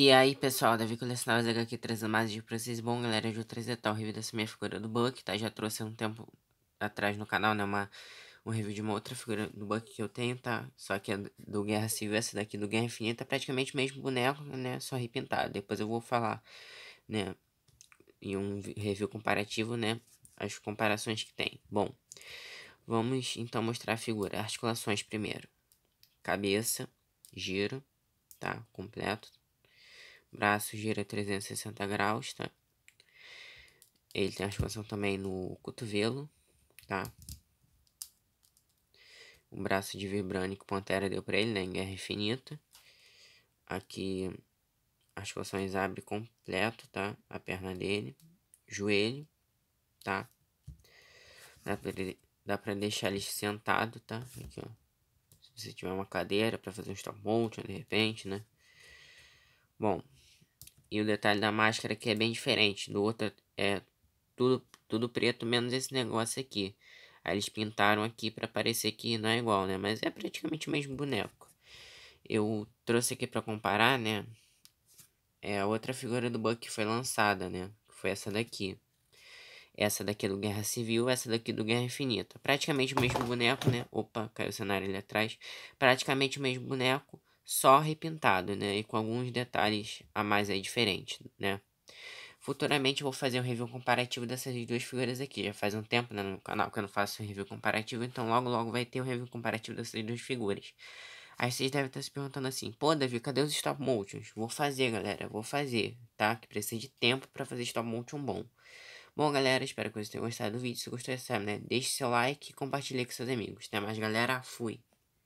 E aí, pessoal, Davi Colecionáveis aqui trazendo mais vídeo pra vocês. Bom, galera, hoje eu trazer tal tá, review dessa minha figura do Buck, tá? Já trouxe um tempo atrás no canal, né? Uma, um review de uma outra figura do Buck que eu tenho, tá? Só que é do Guerra Civil, essa daqui do Guerra Infinita, praticamente o mesmo boneco, né? Só repintado. Depois eu vou falar, né? Em um review comparativo, né? As comparações que tem. Bom, vamos então mostrar a figura. Articulações primeiro. Cabeça, giro, tá? Completo braço gira 360 graus, tá? Ele tem posições também no cotovelo, tá? O braço de vibrânico que Pantera deu pra ele, né? Em Guerra Infinita. Aqui, as posições abre completo, tá? A perna dele, joelho, tá? Dá pra, dá pra deixar ele sentado, tá? Aqui, ó. Se você tiver uma cadeira para fazer um stop motion, de repente, né? Bom, e o detalhe da máscara que é bem diferente. Do outro é tudo, tudo preto, menos esse negócio aqui. Aí eles pintaram aqui para parecer que não é igual, né? Mas é praticamente o mesmo boneco. Eu trouxe aqui para comparar, né? É a outra figura do Buck que foi lançada, né? Foi essa daqui. Essa daqui é do Guerra Civil, essa daqui é do Guerra Infinita. Praticamente o mesmo boneco, né? Opa, caiu o cenário ali atrás. Praticamente o mesmo boneco só repintado, né? E com alguns detalhes a mais aí diferentes, né? Futuramente eu vou fazer um review comparativo dessas duas figuras aqui. Já faz um tempo né, no canal que eu não faço um review comparativo, então logo logo vai ter um review comparativo dessas duas figuras. Aí vocês devem estar se perguntando assim, pô Davi, cadê os stop motions? Vou fazer galera, vou fazer, tá? Que precisa de tempo para fazer stop motion bom. Bom galera, espero que vocês tenham gostado do vídeo, se gostou é sabe, né? Deixe seu like e compartilhe com seus amigos. Até mais galera, fui!